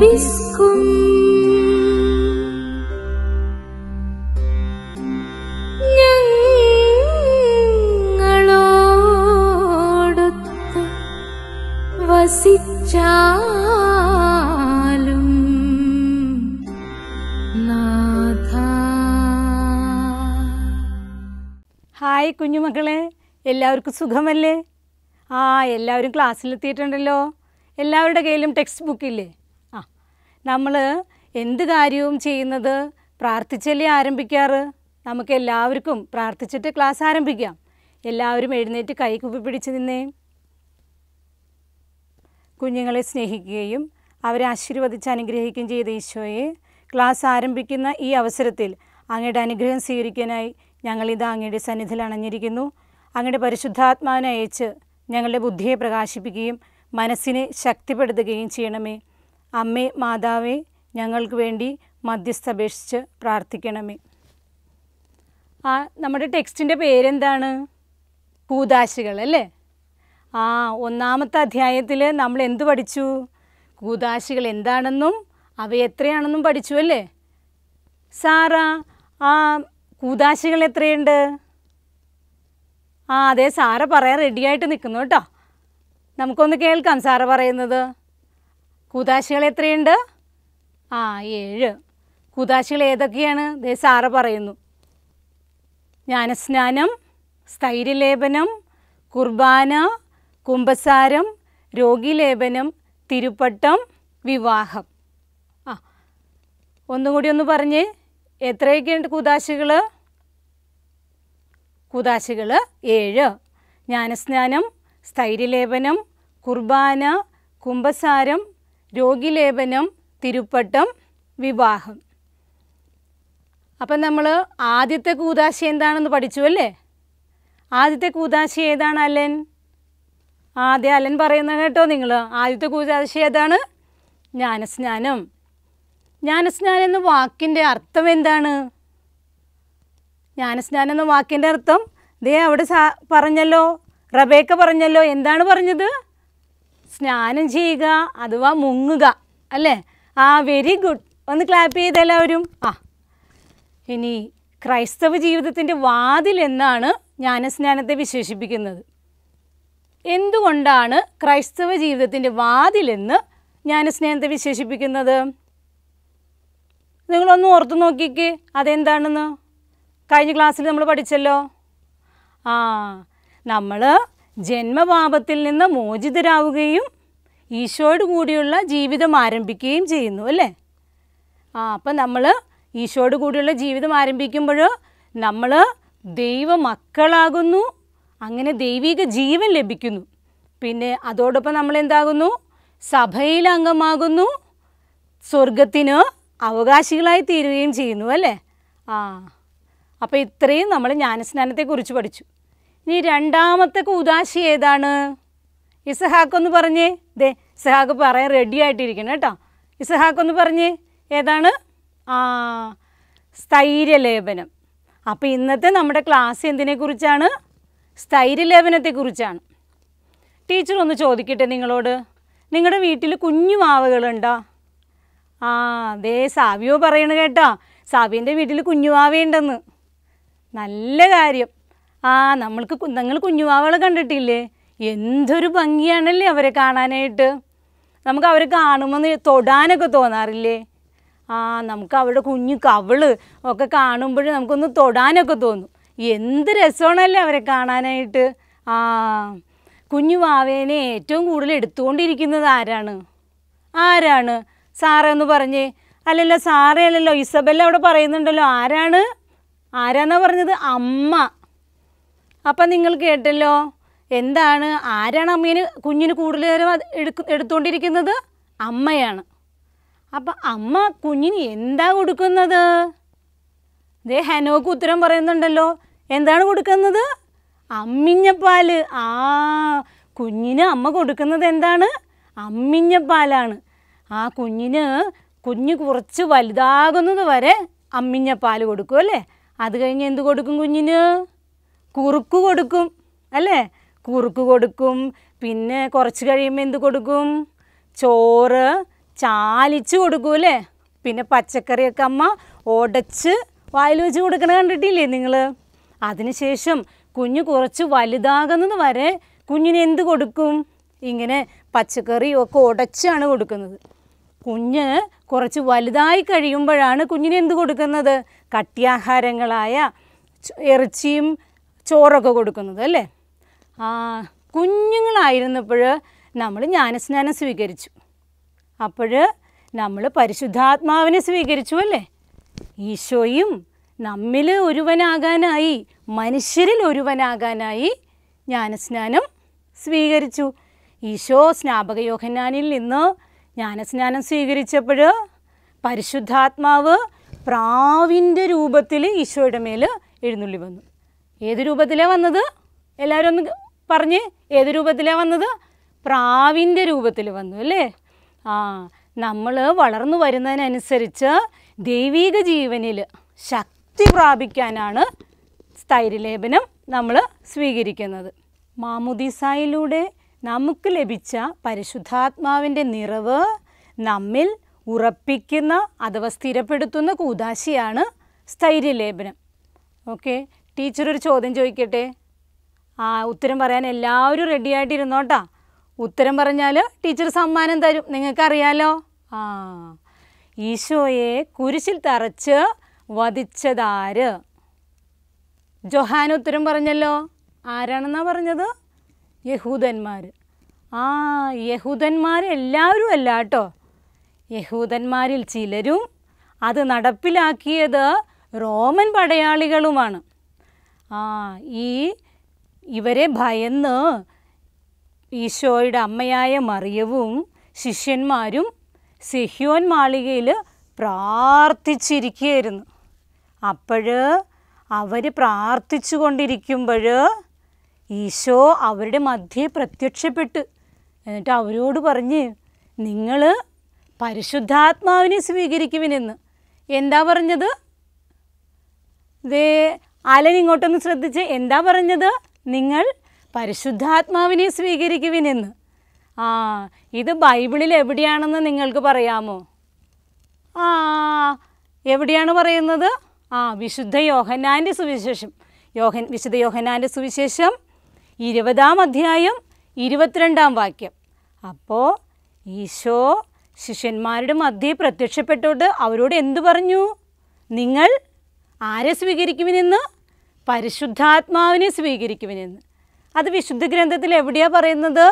ലഭിക്കും ഞങ്ങളോടൊത്ത് വസിച്ചാലും നാഥ ഹായ് കുഞ്ഞുമക്കളെ എല്ലാവർക്കും സുഖമല്ലേ ആ എല്ലാവരും ക്ലാസ്സിലെത്തിയിട്ടുണ്ടല്ലോ എല്ലാവരുടെ കയ്യിലും ടെക്സ്റ്റ് ബുക്കില്ലേ നമ്മൾ എന്ത് കാര്യവും ചെയ്യുന്നത് പ്രാർത്ഥിച്ചല്ലേ ആരംഭിക്കാറ് നമുക്ക് എല്ലാവർക്കും പ്രാർത്ഥിച്ചിട്ട് ക്ലാസ് ആരംഭിക്കാം എല്ലാവരും എഴുന്നേറ്റ് കൈകുപ്പി പിടിച്ച് നിന്നേ കുഞ്ഞുങ്ങളെ സ്നേഹിക്കുകയും അവരെ ആശീർവദിച്ച് അനുഗ്രഹിക്കുകയും ചെയ്ത ഈശോയെ ക്ലാസ് ആരംഭിക്കുന്ന ഈ അവസരത്തിൽ അങ്ങയുടെ അനുഗ്രഹം സ്വീകരിക്കാനായി ഞങ്ങളിത് അങ്ങയുടെ സന്നിധിയിൽ അണഞ്ഞിരിക്കുന്നു അങ്ങയുടെ പരിശുദ്ധാത്മാവിനെ അയച്ച് ഞങ്ങളുടെ ബുദ്ധിയെ പ്രകാശിപ്പിക്കുകയും മനസ്സിനെ ശക്തിപ്പെടുത്തുകയും ചെയ്യണമേ അമ്മേ മാതാവേ ഞങ്ങൾക്ക് വേണ്ടി മധ്യസ്ഥപേക്ഷിച്ച് പ്രാർത്ഥിക്കണമേ ആ നമ്മുടെ ടെക്സ്റ്റിൻ്റെ പേരെന്താണ് കൂതാശികൾ അല്ലേ ആ ഒന്നാമത്തെ അധ്യായത്തിൽ നമ്മൾ എന്ത് പഠിച്ചു കൂതാശികൾ എന്താണെന്നും അവ എത്രയാണെന്നും പഠിച്ചു അല്ലേ സാറാ ആ കൂതാശികൾ എത്രയുണ്ട് ആ അതെ സാറ് പറയാൻ റെഡിയായിട്ട് നിൽക്കുന്നു കേട്ടോ നമുക്കൊന്ന് കേൾക്കാം സാറ് പറയുന്നത് കൂതാശികൾ എത്രയുണ്ട് ആ ഏഴ് കൂതാശികൾ ഏതൊക്കെയാണ് ദേ സാറ് പറയുന്നു ജ്ഞാനസ്നാനം സ്ഥൈര്യലേപനം കുർബാന കുംഭസാരം രോഗിലേപനം തിരുപ്പട്ടം വിവാഹം ആ ഒന്നും കൂടി ഒന്ന് പറഞ്ഞ് എത്രയൊക്കെയുണ്ട് കൂതാശികൾ കൂതാശികൾ ഏഴ് ജ്ഞാനസ്നാനം സ്ഥൈര്യലേപനം കുർബാന കുംഭസാരം രോഗിലേപനം തിരുപ്പട്ടം വിവാഹം അപ്പം നമ്മൾ ആദ്യത്തെ കൂതാശ എന്താണെന്ന് പഠിച്ചു അല്ലേ ആദ്യത്തെ കൂതാശ ഏതാണ് അലൻ ആദ്യ അലൻ പറയുന്നത് കേട്ടോ നിങ്ങൾ ആദ്യത്തെ കൂതാശ ഏതാണ് ജ്ഞാനസ്നാനം ജ്ഞാനസ്നാനം എന്ന വാക്കിൻ്റെ അർത്ഥം എന്താണ് ജ്ഞാനസ്നാനം എന്ന വാക്കിൻ്റെ അർത്ഥം ദേ അവിടെ പറഞ്ഞല്ലോ റബേക്ക പറഞ്ഞല്ലോ എന്താണ് പറഞ്ഞത് സ്നാനം ചെയ്യുക അഥവാ മുങ്ങുക അല്ലേ ആ വെരി ഗുഡ് ഒന്ന് ക്ലാപ്പ് ചെയ്ത് എല്ലാവരും ആ ഇനി ക്രൈസ്തവ ജീവിതത്തിൻ്റെ വാതിൽ എന്നാണ് ജ്ഞാനസ്നാനത്തെ വിശേഷിപ്പിക്കുന്നത് എന്തുകൊണ്ടാണ് ക്രൈസ്തവ ജീവിതത്തിൻ്റെ വാതിലെന്ന് ജ്ഞാനസ്നേഹത്തെ വിശേഷിപ്പിക്കുന്നത് നിങ്ങളൊന്ന് ഓർത്തു നോക്കിക്കേ അതെന്താണെന്ന് കഴിഞ്ഞ ക്ലാസ്സിൽ നമ്മൾ പഠിച്ചല്ലോ ആ നമ്മൾ ജന്മപാപത്തിൽ നിന്ന് മോചിതരാവുകയും ഈശോയോട് കൂടിയുള്ള ജീവിതം ആരംഭിക്കുകയും ചെയ്യുന്നു അല്ലേ ആ അപ്പം നമ്മൾ ഈശോയോട് കൂടിയുള്ള ജീവിതം ആരംഭിക്കുമ്പോൾ നമ്മൾ മക്കളാകുന്നു അങ്ങനെ ദൈവിക ജീവൻ ലഭിക്കുന്നു പിന്നെ അതോടൊപ്പം നമ്മൾ എന്താകുന്നു സഭയിൽ അംഗമാകുന്നു സ്വർഗത്തിന് അവകാശികളായി തീരുകയും ചെയ്യുന്നു അല്ലേ ആ അപ്പോൾ ഇത്രയും നമ്മൾ ജ്ഞാനസ്നാനത്തെക്കുറിച്ച് പഠിച്ചു ഇനി രണ്ടാമത്തെ കൂതാശി ഏതാണ് ഇസഹാക്കൊന്ന് പറഞ്ഞേ ദേ ഇസഹാക്ക് പറയാൻ റെഡി ആയിട്ടിരിക്കണം കേട്ടോ ഇസഹാക്കൊന്ന് പറഞ്ഞേ ഏതാണ് ആ സ്ഥൈര്യലേപനം അപ്പോൾ ഇന്നത്തെ നമ്മുടെ ക്ലാസ് എന്തിനെക്കുറിച്ചാണ് സ്ഥൈര്യലേപനത്തെക്കുറിച്ചാണ് ടീച്ചർ ഒന്ന് ചോദിക്കട്ടെ നിങ്ങളോട് നിങ്ങളുടെ വീട്ടിൽ കുഞ്ഞു മാവുകളുണ്ടോ ആ അതേ സാവിയോ പറയണ കേട്ടോ സാവിൻ്റെ വീട്ടിൽ കുഞ്ഞുമാവയുണ്ടെന്ന് നല്ല കാര്യം ആ നമ്മൾക്ക് നിങ്ങൾ കുഞ്ഞുവാവളെ കണ്ടിട്ടില്ലേ എന്തൊരു ഭംഗിയാണല്ലേ അവരെ കാണാനായിട്ട് നമുക്ക് അവരെ കാണുമെന്ന് തൊടാനൊക്കെ തോന്നാറില്ലേ ആ നമുക്ക് അവരുടെ കുഞ്ഞു കവള് ഒക്കെ കാണുമ്പോഴും നമുക്കൊന്ന് തൊടാനൊക്കെ തോന്നും എന്ത് രസമാണല്ലേ അവരെ കാണാനായിട്ട് ആ കുഞ്ഞു വാവേനെ ഏറ്റവും കൂടുതൽ എടുത്തുകൊണ്ടിരിക്കുന്നത് ആരാണ് ആരാണ് സാറെന്ന് പറഞ്ഞ് അല്ലല്ലോ സാറേ അല്ലല്ലോ ഇസബെല്ല അവിടെ പറയുന്നുണ്ടല്ലോ ആരാണ് ആരാന്നാ പറഞ്ഞത് അമ്മ അപ്പം നിങ്ങൾ കേട്ടല്ലോ എന്താണ് ആരാണ് അമ്മേന് കുഞ്ഞിന് കൂടുതൽ നേരം എടുക്ക എടുത്തുകൊണ്ടിരിക്കുന്നത് അമ്മയാണ് അപ്പം അമ്മ കുഞ്ഞിന് എന്താ കൊടുക്കുന്നത് ദേ ഹനോക്ക് ഉത്തരം പറയുന്നുണ്ടല്ലോ എന്താണ് കൊടുക്കുന്നത് അമ്മിഞ്ഞപ്പാൽ ആ കുഞ്ഞിന് അമ്മ കൊടുക്കുന്നത് എന്താണ് അമ്മിഞ്ഞപ്പാലാണ് ആ കുഞ്ഞിന് കുഞ്ഞ് കുറച്ച് വലുതാകുന്നത് വരെ അമ്മിഞ്ഞപ്പാൽ കൊടുക്കും അല്ലേ അത് കഴിഞ്ഞ് എന്ത് കൊടുക്കും കുഞ്ഞിന് കുറുക്ക് കൊടുക്കും അല്ലേ കുറുക്ക് കൊടുക്കും പിന്നെ കുറച്ച് കഴിയുമ്പോൾ എന്ത് കൊടുക്കും ചോറ് ചാലിച്ച് കൊടുക്കും അല്ലേ പിന്നെ പച്ചക്കറിയൊക്കെ അമ്മ ഉടച്ച് വായിൽ വെച്ച് കൊടുക്കണ കണ്ടിട്ടില്ലേ നിങ്ങൾ അതിനുശേഷം കുഞ്ഞ് കുറച്ച് വലുതാകുന്നത് വരെ കുഞ്ഞിന് എന്ത് കൊടുക്കും ഇങ്ങനെ പച്ചക്കറിയൊക്കെ ഉടച്ചാണ് കൊടുക്കുന്നത് കുഞ്ഞ് കുറച്ച് വലുതായി കഴിയുമ്പോഴാണ് കുഞ്ഞിന് എന്ത് കൊടുക്കുന്നത് കട്ടിയാഹാരങ്ങളായ ഇറച്ചിയും ചോറൊക്കെ കൊടുക്കുന്നത് അല്ലേ കുഞ്ഞുങ്ങളായിരുന്നപ്പോൾ നമ്മൾ ജ്ഞാനസ്നാനം സ്വീകരിച്ചു അപ്പോൾ നമ്മൾ പരിശുദ്ധാത്മാവിനെ സ്വീകരിച്ചു അല്ലേ ഈശോയും നമ്മിൽ ഒരുവനാകാനായി മനുഷ്യരിൽ ഒരുവനാകാനായി ജ്ഞാനസ്നാനം സ്വീകരിച്ചു ഈശോ സ്നാപകയോഹനാനിൽ നിന്ന് ജ്ഞാനസ്നാനം സ്വീകരിച്ചപ്പോൾ പരിശുദ്ധാത്മാവ് പ്രാവിൻ്റെ രൂപത്തിൽ ഈശോയുടെ മേൽ എഴുന്നള്ളി വന്നു ഏത് രൂപത്തിലാണ് വന്നത് എല്ലാവരും ഒന്ന് പറഞ്ഞ് ഏത് രൂപത്തിലാണ് വന്നത് പ്രാവിൻ്റെ രൂപത്തിൽ വന്നു അല്ലേ ആ നമ്മൾ വളർന്നു വരുന്നതിനനുസരിച്ച് ദൈവീക ജീവനിൽ ശക്തി പ്രാപിക്കാനാണ് സ്ഥൈര്യലേപനം നമ്മൾ സ്വീകരിക്കുന്നത് മാമുദിസായിലൂടെ നമുക്ക് ലഭിച്ച പരിശുദ്ധാത്മാവിൻ്റെ നിറവ് നമ്മിൽ ഉറപ്പിക്കുന്ന അഥവാ സ്ഥിരപ്പെടുത്തുന്ന കൂതാശിയാണ് സ്ഥൈര്യലേപനം ഓക്കെ ടീച്ചർ ഒരു ചോദ്യം ചോദിക്കട്ടെ ആ ഉത്തരം പറയാൻ എല്ലാവരും റെഡി ആയിട്ടിരുന്നോട്ടാ ഉത്തരം പറഞ്ഞാൽ ടീച്ചർ സമ്മാനം തരും നിങ്ങൾക്കറിയാലോ ആ ഈശോയെ കുരിശിൽ തറച്ച് വധിച്ചതാര് ജൊഹാൻ ഉത്തരം പറഞ്ഞല്ലോ ആരാണെന്നാ പറഞ്ഞത് യഹൂദന്മാർ ആ യഹൂദന്മാർ എല്ലാവരും അല്ല കേട്ടോ യഹൂദന്മാരിൽ ചിലരും അത് നടപ്പിലാക്കിയത് റോമൻ പടയാളികളുമാണ് ആ ഈ ഇവരെ ഭയന്ന് ഈശോയുടെ അമ്മയായ മറിയവും ശിഷ്യന്മാരും സെഹ്യോൻ മാളികയിൽ പ്രാർത്ഥിച്ചിരിക്കുകയായിരുന്നു അപ്പോൾ അവർ പ്രാർത്ഥിച്ചു കൊണ്ടിരിക്കുമ്പോൾ ഈശോ അവരുടെ മധ്യേ പ്രത്യക്ഷപ്പെട്ട് എന്നിട്ട് അവരോട് പറഞ്ഞ് നിങ്ങൾ പരിശുദ്ധാത്മാവിനെ സ്വീകരിക്കുമെന്ന് എന്താ പറഞ്ഞത് ദേ അലൻ ഇങ്ങോട്ടൊന്ന് ശ്രദ്ധിച്ച് എന്താ പറഞ്ഞത് നിങ്ങൾ പരിശുദ്ധാത്മാവിനെ സ്വീകരിക്കുവിനെന്ന് ആ ഇത് ബൈബിളിൽ എവിടെയാണെന്ന് നിങ്ങൾക്ക് പറയാമോ ആ എവിടെയാണ് പറയുന്നത് ആ വിശുദ്ധ യോഹനാൻ്റെ സുവിശേഷം യോഹൻ വിശുദ്ധ യോഹനാൻ്റെ സുവിശേഷം ഇരുപതാം അധ്യായം ഇരുപത്തിരണ്ടാം വാക്യം അപ്പോൾ ഈശോ ശിഷ്യന്മാരുടെ മധ്യേ പ്രത്യക്ഷപ്പെട്ടോട്ട് അവരോട് എന്തു പറഞ്ഞു നിങ്ങൾ ആരെ സ്വീകരിക്കുമെന്ന് പരിശുദ്ധാത്മാവിനെ സ്വീകരിക്കുവിനെന്ന് അത് വിശുദ്ധ ഗ്രന്ഥത്തിൽ എവിടെയാണ് പറയുന്നത്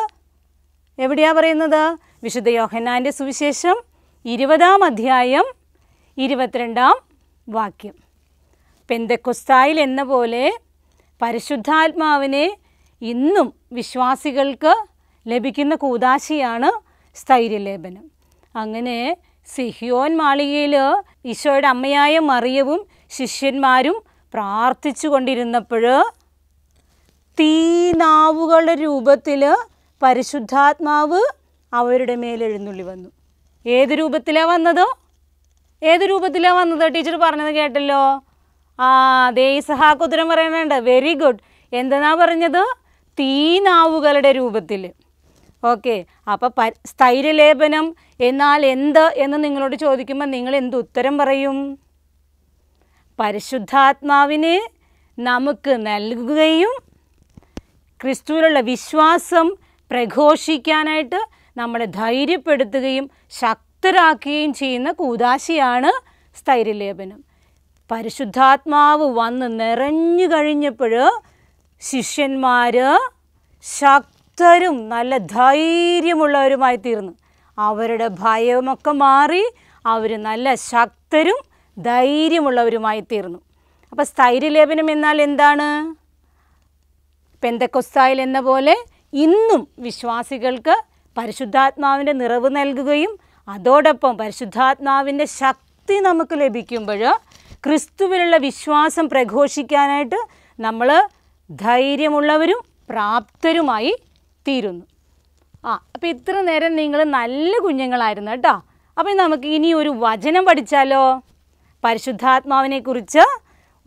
എവിടെയാണ് പറയുന്നത് വിശുദ്ധ യോഹന്നാൻ്റെ സുവിശേഷം ഇരുപതാം അധ്യായം ഇരുപത്തിരണ്ടാം വാക്യം പെന്തക്കുസ്തായിൽ എന്ന പോലെ പരിശുദ്ധാത്മാവിനെ ഇന്നും വിശ്വാസികൾക്ക് ലഭിക്കുന്ന കൂതാശിയാണ് സ്ഥൈര്യലേപനം അങ്ങനെ സിഹിയോൻ മാളികയിൽ ഈശോയുടെ അമ്മയായ മറിയവും ശിഷ്യന്മാരും പ്രാർത്ഥിച്ചു കൊണ്ടിരുന്നപ്പോൾ തീനാവുകളുടെ രൂപത്തിൽ പരിശുദ്ധാത്മാവ് അവരുടെ എഴുന്നള്ളി വന്നു ഏത് രൂപത്തിലാണ് വന്നത് ഏത് രൂപത്തിലാണ് വന്നത് ടീച്ചർ പറഞ്ഞത് കേട്ടല്ലോ ആ അതേ സഹാക്ക് പറയുന്നുണ്ട് വെരി ഗുഡ് എന്തെന്നാ പറഞ്ഞത് തീനാവുകളുടെ രൂപത്തിൽ ഓക്കെ അപ്പോൾ പ സ്ഥൈര്യലേപനം എന്നാൽ എന്ത് എന്ന് നിങ്ങളോട് ചോദിക്കുമ്പോൾ നിങ്ങൾ എന്ത് ഉത്തരം പറയും പരിശുദ്ധാത്മാവിനെ നമുക്ക് നൽകുകയും ക്രിസ്തുവിലുള്ള വിശ്വാസം പ്രഘോഷിക്കാനായിട്ട് നമ്മളെ ധൈര്യപ്പെടുത്തുകയും ശക്തരാക്കുകയും ചെയ്യുന്ന കൂതാശിയാണ് സ്ഥൈര്യലേപനം പരിശുദ്ധാത്മാവ് വന്ന് നിറഞ്ഞു കഴിഞ്ഞപ്പോൾ ശിഷ്യന്മാർ ശക്തരും നല്ല ധൈര്യമുള്ളവരുമായി തീർന്നു അവരുടെ ഭയമൊക്കെ മാറി അവർ നല്ല ശക്തരും ധൈര്യമുള്ളവരുമായി തീർന്നു അപ്പോൾ സ്ഥൈര്യലേപനം എന്നാൽ എന്താണ് പെന്തക്കൊസ്തായിൽ എന്ന പോലെ ഇന്നും വിശ്വാസികൾക്ക് പരിശുദ്ധാത്മാവിൻ്റെ നിറവ് നൽകുകയും അതോടൊപ്പം പരിശുദ്ധാത്മാവിൻ്റെ ശക്തി നമുക്ക് ലഭിക്കുമ്പോൾ ക്രിസ്തുവിലുള്ള വിശ്വാസം പ്രഘോഷിക്കാനായിട്ട് നമ്മൾ ധൈര്യമുള്ളവരും പ്രാപ്തരുമായി തീരുന്നു ആ അപ്പോൾ ഇത്ര നേരം നിങ്ങൾ നല്ല കുഞ്ഞുങ്ങളായിരുന്നു കേട്ടോ അപ്പോൾ നമുക്ക് ഇനി ഒരു വചനം പഠിച്ചാലോ പരിശുദ്ധാത്മാവിനെക്കുറിച്ച്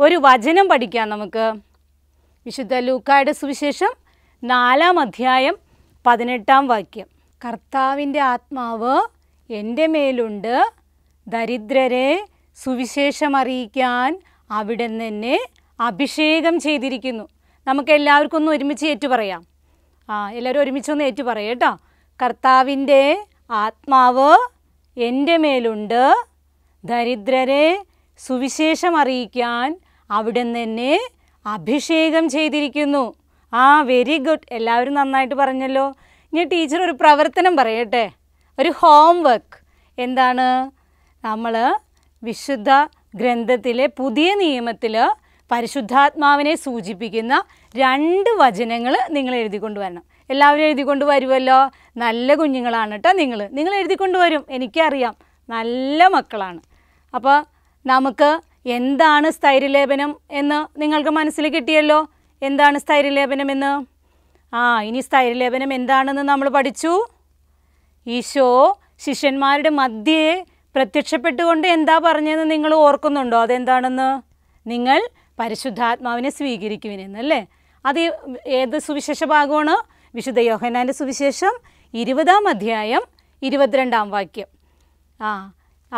ഒരു വചനം പഠിക്കാം നമുക്ക് വിശുദ്ധ ലൂക്കായുടെ സുവിശേഷം നാലാം അധ്യായം പതിനെട്ടാം വാക്യം കർത്താവിൻ്റെ ആത്മാവ് എൻ്റെ മേലുണ്ട് ദരിദ്രരെ സുവിശേഷം അറിയിക്കാൻ അവിടെ നിന്നെ അഭിഷേകം ചെയ്തിരിക്കുന്നു നമുക്ക് എല്ലാവർക്കും ഒന്ന് ഒരുമിച്ച് ഏറ്റു പറയാം ആ എല്ലാവരും ഒരുമിച്ച് ഒന്ന് ഏറ്റു പറയാം കേട്ടോ കർത്താവിൻ്റെ ആത്മാവ് എൻ്റെ മേലുണ്ട് ദരിദ്രരെ സുവിശേഷം അറിയിക്കാൻ അവിടുന്ന് തന്നെ അഭിഷേകം ചെയ്തിരിക്കുന്നു ആ വെരി ഗുഡ് എല്ലാവരും നന്നായിട്ട് പറഞ്ഞല്ലോ ഇനി ടീച്ചർ ഒരു പ്രവർത്തനം പറയട്ടെ ഒരു ഹോം വർക്ക് എന്താണ് നമ്മൾ വിശുദ്ധ ഗ്രന്ഥത്തിലെ പുതിയ നിയമത്തിൽ പരിശുദ്ധാത്മാവിനെ സൂചിപ്പിക്കുന്ന രണ്ട് വചനങ്ങൾ നിങ്ങൾ എഴുതിക്കൊണ്ട് വരണം എല്ലാവരും എഴുതിക്കൊണ്ട് വരുമല്ലോ നല്ല കുഞ്ഞുങ്ങളാണ് കേട്ടോ നിങ്ങൾ നിങ്ങൾ എഴുതിക്കൊണ്ട് വരും എനിക്കറിയാം നല്ല മക്കളാണ് അപ്പോൾ നമുക്ക് എന്താണ് സ്ഥൈര്യലേപനം എന്ന് നിങ്ങൾക്ക് മനസ്സിൽ കിട്ടിയല്ലോ എന്താണ് സ്ഥൈര്യലേപനം എന്ന് ആ ഇനി സ്ഥൈര്യലേപനം എന്താണെന്ന് നമ്മൾ പഠിച്ചു ഈശോ ശിഷ്യന്മാരുടെ മധ്യയെ പ്രത്യക്ഷപ്പെട്ടുകൊണ്ട് എന്താ പറഞ്ഞതെന്ന് നിങ്ങൾ ഓർക്കുന്നുണ്ടോ അതെന്താണെന്ന് നിങ്ങൾ പരിശുദ്ധാത്മാവിനെ സ്വീകരിക്കുവിനെന്നല്ലേ അത് ഏത് സുവിശേഷ ഭാഗമാണ് വിശുദ്ധ യോഹനാൻ്റെ സുവിശേഷം ഇരുപതാം അധ്യായം ഇരുപത്തിരണ്ടാം വാക്യം ആ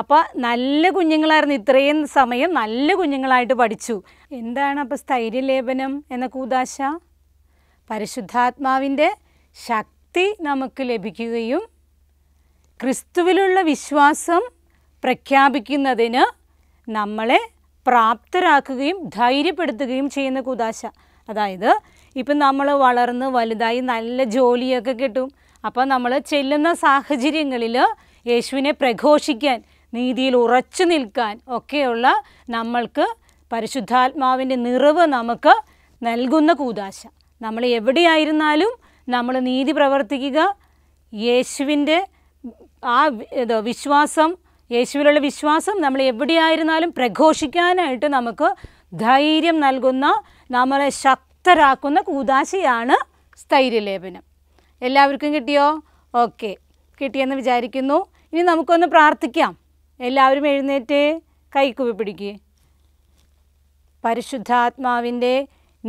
അപ്പോൾ നല്ല കുഞ്ഞുങ്ങളായിരുന്നു ഇത്രയും സമയം നല്ല കുഞ്ഞുങ്ങളായിട്ട് പഠിച്ചു എന്താണ് അപ്പോൾ സ്ഥൈര്യലേപനം എന്ന കൂതാശ പരിശുദ്ധാത്മാവിൻ്റെ ശക്തി നമുക്ക് ലഭിക്കുകയും ക്രിസ്തുവിലുള്ള വിശ്വാസം പ്രഖ്യാപിക്കുന്നതിന് നമ്മളെ പ്രാപ്തരാക്കുകയും ധൈര്യപ്പെടുത്തുകയും ചെയ്യുന്ന കൂതാശ അതായത് ഇപ്പം നമ്മൾ വളർന്ന് വലുതായി നല്ല ജോലിയൊക്കെ കിട്ടും അപ്പോൾ നമ്മൾ ചെല്ലുന്ന സാഹചര്യങ്ങളിൽ യേശുവിനെ പ്രഘോഷിക്കാൻ നീതിയിൽ ഉറച്ചു നിൽക്കാൻ ഒക്കെയുള്ള നമ്മൾക്ക് പരിശുദ്ധാത്മാവിൻ്റെ നിറവ് നമുക്ക് നൽകുന്ന കൂതാശ നമ്മൾ എവിടെയായിരുന്നാലും നമ്മൾ നീതി പ്രവർത്തിക്കുക യേശുവിൻ്റെ ആ ഏതോ വിശ്വാസം യേശുവിലുള്ള വിശ്വാസം നമ്മൾ എവിടെയായിരുന്നാലും പ്രഘോഷിക്കാനായിട്ട് നമുക്ക് ധൈര്യം നൽകുന്ന നമ്മളെ ശക്തരാക്കുന്ന കൂതാശയാണ് സ്ഥൈര്യലേപനം എല്ലാവർക്കും കിട്ടിയോ ഓക്കെ കിട്ടിയെന്ന് വിചാരിക്കുന്നു ഇനി നമുക്കൊന്ന് പ്രാർത്ഥിക്കാം എല്ലാവരും എഴുന്നേറ്റ് കൈക്കുവി പിടിക്കുക പരിശുദ്ധാത്മാവിൻ്റെ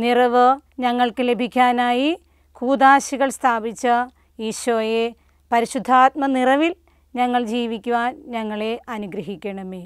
നിറവ് ഞങ്ങൾക്ക് ലഭിക്കാനായി കൂതാശികൾ സ്ഥാപിച്ച ഈശോയെ പരിശുദ്ധാത്മ നിറവിൽ ഞങ്ങൾ ജീവിക്കുവാൻ ഞങ്ങളെ അനുഗ്രഹിക്കണമേ